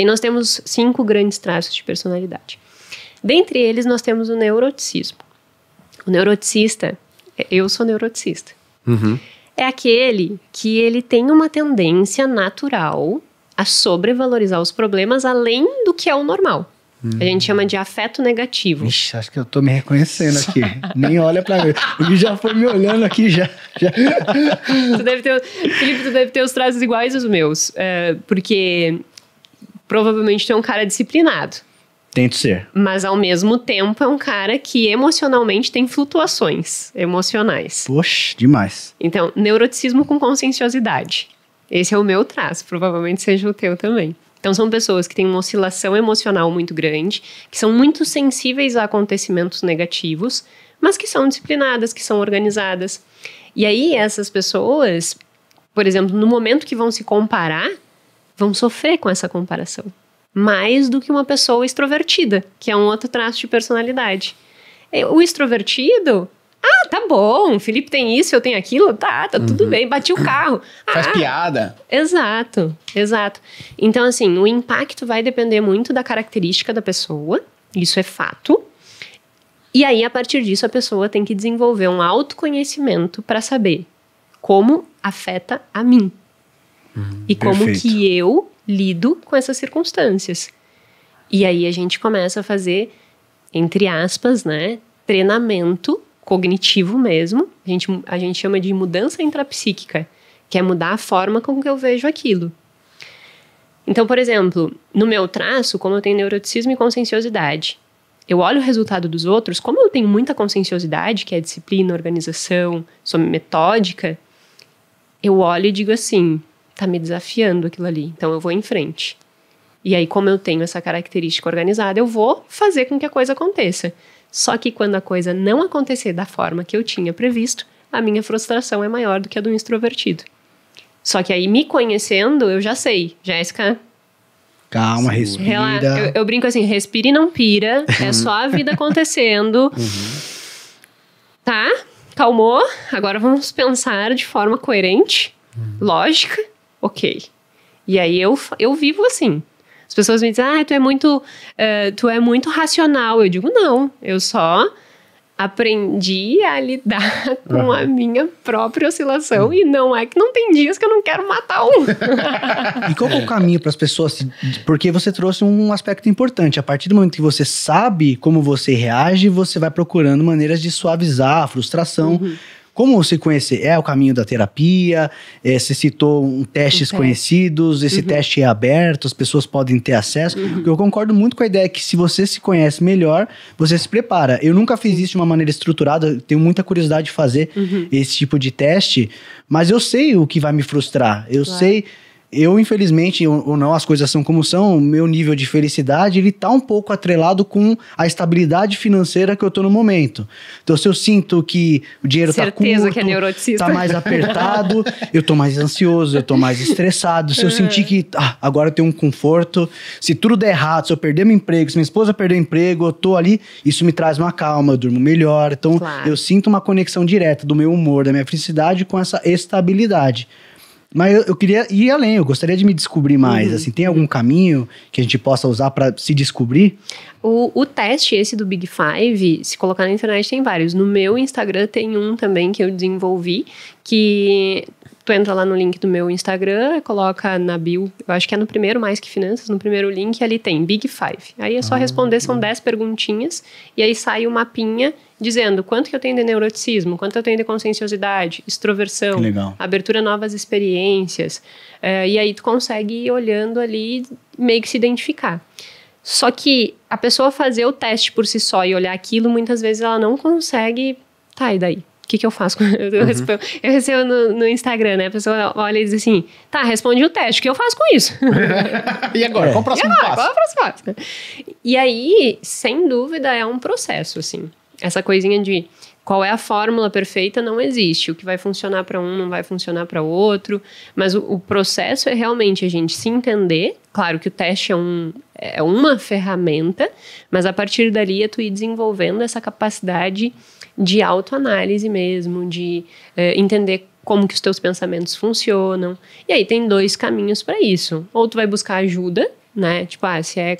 E nós temos cinco grandes traços de personalidade. Dentre eles, nós temos o neuroticismo. O neuroticista, é, eu sou neuroticista, uhum. é aquele que ele tem uma tendência natural a sobrevalorizar os problemas além do que é o normal. Hum. A gente chama de afeto negativo. Ixi, acho que eu tô me reconhecendo aqui. Nem olha para mim. O Gui já foi me olhando aqui já. já. tu deve ter, Felipe, tu deve ter os traços iguais aos meus. É, porque provavelmente tu é um cara disciplinado. Tento ser. Mas ao mesmo tempo é um cara que emocionalmente tem flutuações emocionais. Poxa, demais. Então, neuroticismo com conscienciosidade. Esse é o meu traço, provavelmente seja o teu também. Então, são pessoas que têm uma oscilação emocional muito grande, que são muito sensíveis a acontecimentos negativos, mas que são disciplinadas, que são organizadas. E aí, essas pessoas, por exemplo, no momento que vão se comparar, vão sofrer com essa comparação. Mais do que uma pessoa extrovertida, que é um outro traço de personalidade. É, o extrovertido, ah, tá bom, o Felipe tem isso, eu tenho aquilo, tá, tá uhum. tudo bem, bati o carro. Faz ah, piada. Exato, exato. Então, assim, o impacto vai depender muito da característica da pessoa, isso é fato. E aí, a partir disso, a pessoa tem que desenvolver um autoconhecimento para saber como afeta a mim e como perfeito. que eu lido com essas circunstâncias. E aí a gente começa a fazer, entre aspas, né, treinamento cognitivo mesmo. A gente, a gente chama de mudança intrapsíquica, que é mudar a forma com que eu vejo aquilo. Então, por exemplo, no meu traço, como eu tenho neuroticismo e conscienciosidade, eu olho o resultado dos outros, como eu tenho muita conscienciosidade, que é disciplina, organização, sou metódica, eu olho e digo assim: tá me desafiando aquilo ali, então eu vou em frente. E aí, como eu tenho essa característica organizada, eu vou fazer com que a coisa aconteça. Só que quando a coisa não acontecer da forma que eu tinha previsto, a minha frustração é maior do que a do introvertido. Só que aí, me conhecendo, eu já sei, Jéssica. Calma, respira. eu, eu, brinco assim: respira e não pira, é uhum. só a vida acontecendo. Uhum. Tá? Calmou, agora vamos pensar de forma coerente, uhum. lógica ok. E aí eu, eu vivo assim. As pessoas me dizem, ah, tu é muito, uh, tu é muito racional. Eu digo, não, eu só aprendi a lidar com uhum. a minha própria oscilação uhum. e não é que não tem dias que eu não quero matar um. e qual é o caminho para as pessoas? Porque você trouxe um aspecto importante. A partir do momento que você sabe como você reage, você vai procurando maneiras de suavizar a frustração. Uhum. Como se conhecer? É o caminho da terapia? É, você citou um testes teste. conhecidos, esse uhum. teste é aberto, as pessoas podem ter acesso. Uhum. Eu concordo muito com a ideia que se você se conhece melhor, você se prepara. Eu nunca fiz isso de uma maneira estruturada, tenho muita curiosidade de fazer uhum. esse tipo de teste, mas eu sei o que vai me frustrar. Eu claro. sei eu, infelizmente, ou não, as coisas são como são, meu nível de felicidade, ele tá um pouco atrelado com a estabilidade financeira que eu tô no momento. Então, se eu sinto que o dinheiro tá Certeza tá curto, que é tá mais apertado, eu tô mais ansioso, eu tô mais estressado. Se eu é. sentir que ah, agora eu tenho um conforto, se tudo der errado, se eu perder meu emprego, se minha esposa perder o emprego, eu tô ali, isso me traz uma calma, eu durmo melhor. Então, claro. eu sinto uma conexão direta do meu humor, da minha felicidade com essa estabilidade. Mas eu, eu, queria ir além, eu gostaria de me descobrir mais. Uhum. Assim, tem algum caminho que a gente possa usar para se descobrir? O, o, teste esse do Big Five, se colocar na internet, tem vários. No meu Instagram tem um também que eu desenvolvi, que tu entra lá no link do meu Instagram, coloca na bio, eu acho que é no primeiro mais que finanças, no primeiro link ali tem Big Five. Aí é só ah, responder, são 10 perguntinhas, e aí sai o um mapinha dizendo quanto que eu tenho de neuroticismo, quanto eu tenho de conscienciosidade, extroversão, abertura a novas experiências. É, e aí tu consegue ir olhando ali meio que se identificar. Só que a pessoa fazer o teste por si só e olhar aquilo, muitas vezes ela não consegue. Tá, e daí? o que, que eu faço? Eu, uhum. respondo, eu recebo no, no, Instagram, né? A pessoa olha e diz assim: tá, responde o teste, o que eu faço com isso? e agora? É. Qual o próximo e agora, passo? Qual é o próximo passo? E aí, sem dúvida, é um processo, assim essa coisinha de qual é a fórmula perfeita não existe. O que vai funcionar para um não vai funcionar para outro. Mas o, o, processo é realmente a gente se entender. Claro que o teste é, um, é uma ferramenta, mas a partir dali é tu ir desenvolvendo essa capacidade de autoanálise mesmo, de é, entender como que os teus pensamentos funcionam. E aí tem dois caminhos para isso. Ou tu vai buscar ajuda, né? Tipo, ah, se é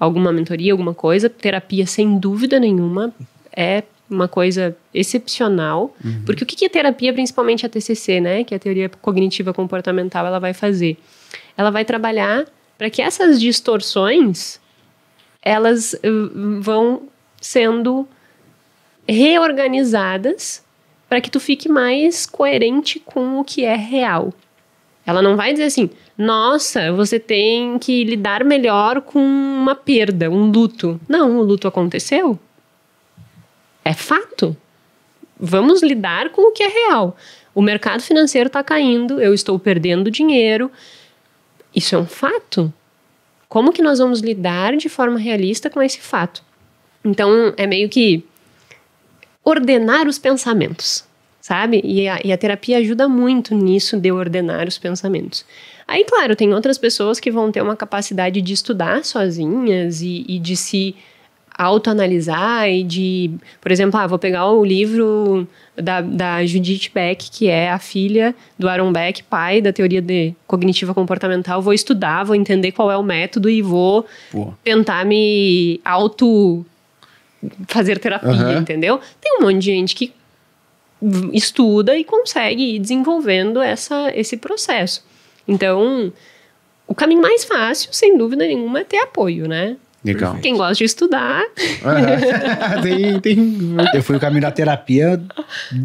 alguma mentoria, alguma coisa, terapia sem dúvida nenhuma é uma coisa excepcional, uhum. porque o que, a terapia, principalmente a TCC, né, que é a teoria cognitiva comportamental, ela vai fazer? Ela vai trabalhar para que essas distorções elas hum, vão sendo reorganizadas para que tu fique mais coerente com o que é real. Ela não vai dizer assim, nossa, você tem que lidar melhor com uma perda, um luto. Não, o luto aconteceu, é fato. Vamos lidar com o que é real. O mercado financeiro está caindo, eu estou perdendo dinheiro. Isso é um fato. Como que nós vamos lidar de forma realista com esse fato? Então, é meio que ordenar os pensamentos, sabe? E a, e a, terapia ajuda muito nisso de ordenar os pensamentos. Aí, claro, tem outras pessoas que vão ter uma capacidade de estudar sozinhas e, e de se autoanalisar e de, por exemplo, ah, vou pegar o livro da, da Judith Beck, que é a filha do Aaron Beck, pai da teoria de cognitiva comportamental, vou estudar, vou entender qual é o método e vou Pô. tentar me auto fazer terapia, uhum. entendeu? Tem um monte de gente que estuda e consegue ir desenvolvendo essa, esse processo. Então, o caminho mais fácil, sem dúvida nenhuma, é ter apoio, né? Legal. Quem gosta de estudar. Uhum. tem, tem... Eu fui o caminho da terapia,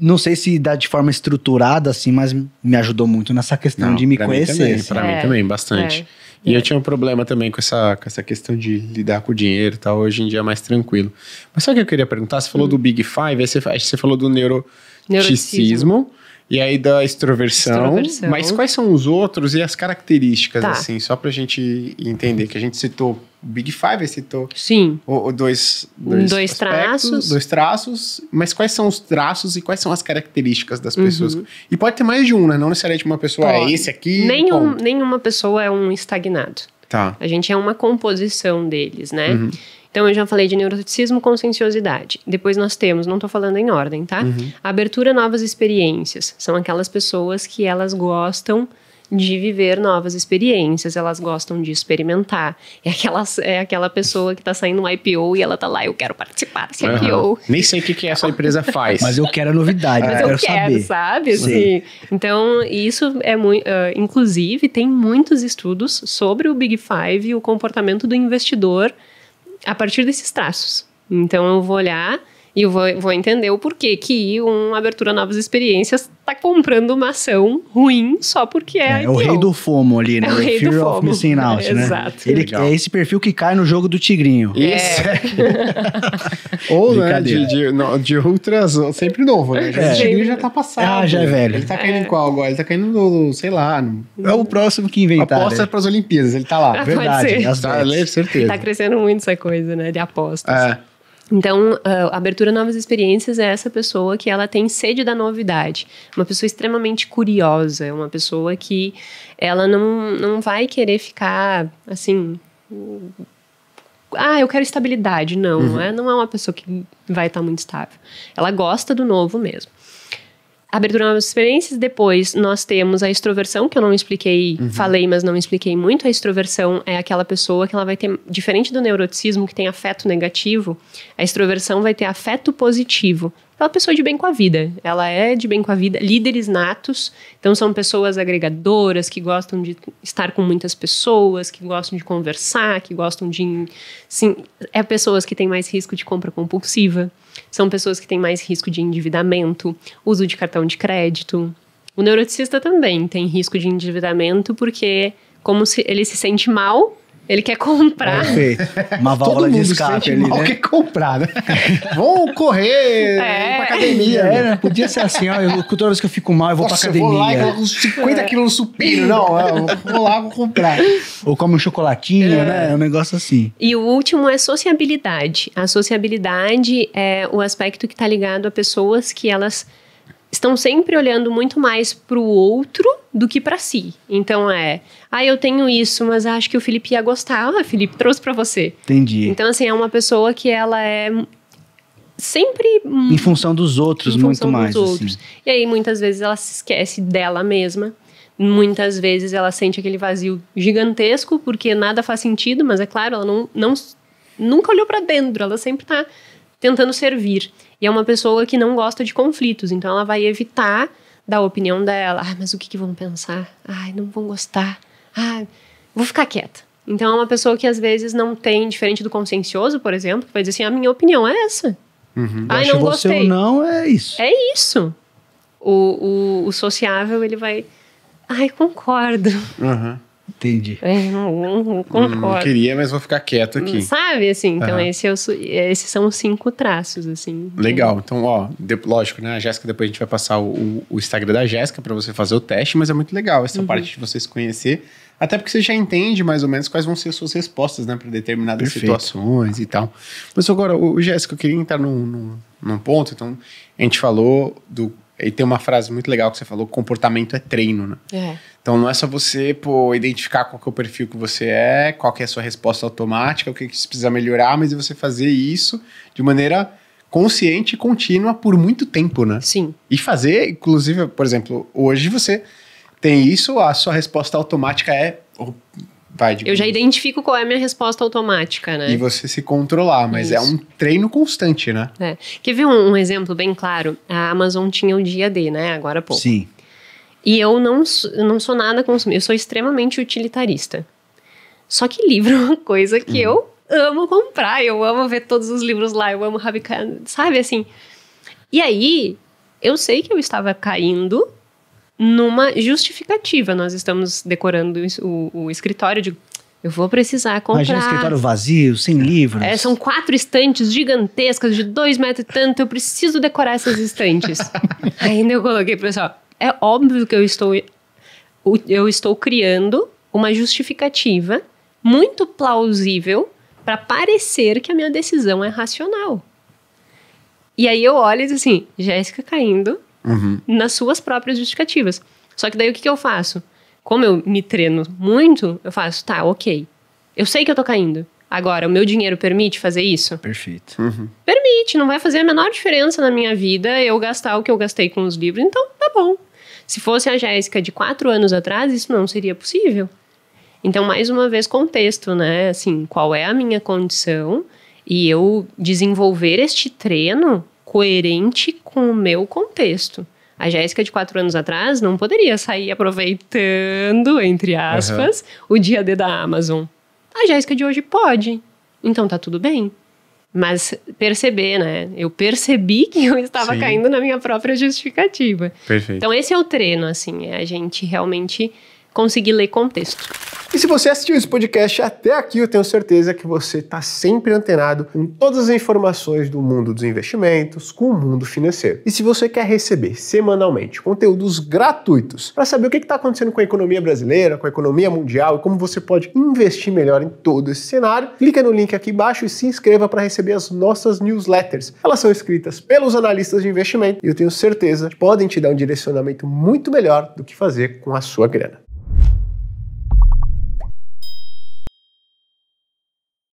não sei se dá de forma estruturada, assim, mas me ajudou muito nessa questão não, de me conhecer. Para mim, é. mim também, assim. é, bastante. É. E eu é. tinha um problema também com essa, com essa questão de lidar com o dinheiro e tal. Hoje em dia é mais tranquilo. Mas só que eu queria perguntar? Você falou hum. do Big Five, você, você falou do neuroticismo. E aí da extroversão, extroversão. Mas quais são os outros e as características, tá. assim, só pra gente entender, que a gente citou o Big Five, citou Sim. O, o dois, dois, dois traços. Dois traços. Mas quais são os traços e quais são as características das pessoas? Uhum. E pode ter mais de um, né? Não necessariamente uma pessoa é pode. é esse aqui. Nenhum, nenhuma pessoa é um estagnado. Tá. A gente é uma composição deles, né? Uhum. Então, eu já falei de neuroticismo, conscienciosidade. Depois nós temos, não estou falando em ordem, tá? Uhum. Abertura a novas experiências. São aquelas pessoas que elas gostam de viver novas experiências, elas gostam de experimentar. É, aquelas, é aquela pessoa que está saindo um IPO e ela está lá, eu quero participar desse uhum. IPO. Nem sei o que, que essa empresa faz. Mas eu quero a novidade, Mas eu quero, quero saber. sabe? então, isso é muito. Uh, ah, inclusive, tem muitos estudos sobre o Big Five e o comportamento do investidor a partir desses traços. Então eu vou olhar e eu vou, vou entender o porquê que um Abertura Novas Experiências tá comprando uma ação ruim só porque é. É, é o rei do FOMO ali, né? É o rei Fear do FOMO. of Missing Out, é, né? Exato. Ele, é esse perfil que cai no jogo do Tigrinho. É. Isso. Ou, né, de, de, não, de outras. Sempre novo, né? É. O é. Tigrinho já tá passado. Ah, já é velho. Ele tá é. caindo em qual agora? Ele tá caindo no, sei lá. No... É o próximo que inventar. Aposta né? para as Olimpíadas, ele tá lá. Ah, Verdade. Pode ser. As tá, ah, certeza. Tá crescendo muito essa coisa, né? De apostas. É. Então, ah, abertura a novas experiências é essa pessoa que ela tem sede da novidade, uma pessoa extremamente curiosa, é uma pessoa que ela não, não vai querer ficar assim. Ah, eu quero estabilidade. Não, uhum. não é, é uma pessoa que vai estar muito estável. Ela gosta do novo mesmo abertura a novas experiências. Depois, nós temos a extroversão, que eu não expliquei, uhum. falei, mas não expliquei muito. A extroversão é aquela pessoa que ela vai ter, diferente do neuroticismo, que tem afeto negativo, a extroversão vai ter afeto positivo. Aquela pessoa de bem com a vida. Ela é de bem com a vida, líderes natos. Então, são pessoas agregadoras, que gostam de estar com muitas pessoas, que gostam de conversar, que gostam de. Sim, é pessoas que têm mais risco de compra compulsiva, são pessoas que têm mais risco de endividamento, uso de cartão de crédito. O neuroticista também tem risco de endividamento, porque, como se ele se sente mal ele quer comprar. Perfeito. uma válvula de escape ali, né? quer comprar, né? Vou correr é. pra academia. É, né? Podia ser assim, ó, eu, toda vez que eu fico mal, eu vou Nossa, pra academia. vou lá e uns 50 quilos no supino. Não, eu vou lá, vou comprar. Ou como um chocolatinho, é. né? É um negócio assim. E o último é sociabilidade. A sociabilidade é o aspecto que tá ligado a pessoas que elas estão sempre olhando muito mais para o outro do que para si. Então é, ah, eu tenho isso, mas acho que o Felipe ia gostar. Ah, Felipe trouxe para você. Entendi. Então assim, é uma pessoa que ela é sempre em função dos outros função muito mais assim. outros. Assim. E aí muitas vezes ela se esquece dela mesma. Muitas vezes ela sente aquele vazio gigantesco porque nada faz sentido, mas é claro, ela não, não nunca olhou para dentro, ela sempre tá tentando servir. E é uma pessoa que não gosta de conflitos, então ela vai evitar dar a opinião dela. Ah, mas o que, que vão pensar? Ai, não vão gostar. Ah, vou ficar quieta. Então é uma pessoa que às vezes não tem, diferente do consciencioso, por exemplo, que vai dizer assim: a minha opinião é essa. Uhum. Ai, não gostei. Você não é isso. É isso. O, o, o sociável, ele vai. Ai, concordo. Uhum. Entendi. É, não, não, concordo. Não queria, mas vou ficar quieto aqui. Sabe, assim, então uhum. esse é o, é, esses são os cinco traços, assim. Legal. Então, ó, de, lógico, né? A Jéssica, depois a gente vai passar o, o Instagram da Jéssica para você fazer o teste, mas é muito legal essa uhum. parte de você se conhecer. Até porque você já entende mais ou menos quais vão ser as suas respostas, né, para determinadas Perfeito. situações e tal. Mas agora, o, o Jéssica, eu queria entrar num, num, num ponto. Então, a gente falou do. E tem uma frase muito legal que você falou: comportamento é treino, né? É. Então não é só você pô, identificar qual é o perfil que você é, qual é a sua resposta automática, o que, que você precisa melhorar, mas é você fazer isso de maneira consciente e contínua por muito tempo, né? Sim. E fazer, inclusive, por exemplo, hoje você tem isso, a sua resposta automática é. Vai, Eu já identifico qual é a minha resposta automática, né? E você se controlar, mas é isso. é um treino constante, né? É. Quer ver um, um exemplo bem claro? A Amazon tinha o dia D, né? Agora há pouco. Sim. E eu não, não sou nada consumista, eu sou extremamente utilitarista. Só que livro é uma coisa que uhum. eu amo comprar, eu amo ver todos os livros lá, eu amo rabicar, sabe assim. E aí, eu sei que eu estava caindo numa justificativa. Nós estamos decorando o, o escritório de eu vou precisar comprar. Imagina um escritório vazio, sem livros. É, são quatro estantes gigantescas de dois metros e tanto. Eu preciso decorar essas estantes. Ainda eu coloquei, pessoal, é óbvio que eu estou, eu estou criando uma justificativa muito plausível para parecer que a minha decisão é racional. E aí eu olho e digo assim, Jéssica caindo uhum. nas suas próprias justificativas. Só que daí o que, que eu faço? Como eu me treino muito, eu faço, tá, ok. Eu sei que eu tô caindo. Agora, o meu dinheiro permite fazer isso? Perfeito. Uhum. Permite, não vai fazer a menor diferença na minha vida eu gastar o que eu gastei com os livros, então tá bom. Se fosse a Jéssica de quatro anos atrás, isso não seria possível. Então, mais uma vez, contexto, né? Assim, qual é a minha condição e eu desenvolver este treino coerente com o meu contexto. A Jéssica de quatro anos atrás não poderia sair aproveitando, entre aspas, uhum. o dia D da Amazon. A Jéssica de hoje pode. Então tá tudo bem mas perceber, né? Eu percebi que eu estava Sim. caindo na minha própria justificativa. Perfeito. Então esse é o treino, assim, é a gente realmente conseguir ler contexto. E se você assistiu esse podcast até aqui, eu tenho certeza que você está sempre antenado em todas as informações do mundo dos investimentos com o mundo financeiro. E se você quer receber semanalmente conteúdos gratuitos para saber o que está acontecendo com a economia brasileira, com a economia mundial e como você pode investir melhor em todo esse cenário, clica no link aqui embaixo e se inscreva para receber as nossas newsletters. Elas são escritas pelos analistas de investimento e eu tenho certeza que podem te dar um direcionamento muito melhor do que fazer com a sua grana.